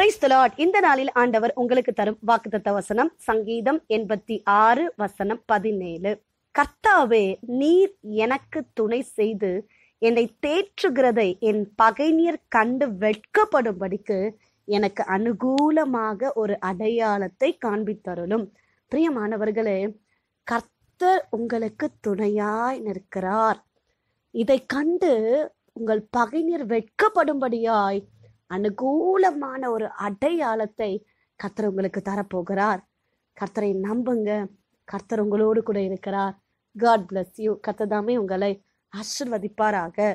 price தலாட் இந்த நாளில் ஆண்டவர் உங்களுக்கு தரும் வாக்குத்தத்த வசனம் சங்கீதம் எண்பத்தி ஆறு வசனம் பதினேழு கர்த்தாவே நீர் எனக்கு துணை செய்து என்னை தேற்றுகிறதை என் பகைனியர் கண்டு வெட்கப்படும்படிக்கு எனக்கு அனுகூலமாக ஒரு அடையாளத்தை காண்பித்தருளும் பிரியமானவர்களே கர்த்தர் உங்களுக்கு துணையாய் நிற்கிறார் இதை கண்டு உங்கள் பகைஞர் வெட்கப்படும்படியாய் அனுகூலமான ஒரு அடையாளத்தை கர்த்தர் உங்களுக்கு தரப்போகிறார் கர்த்தரை நம்புங்க கர்த்தர் உங்களோடு கூட இருக்கிறார் காட் பிளஸ் யூ தாமே உங்களை ஆசிர்வதிப்பாராக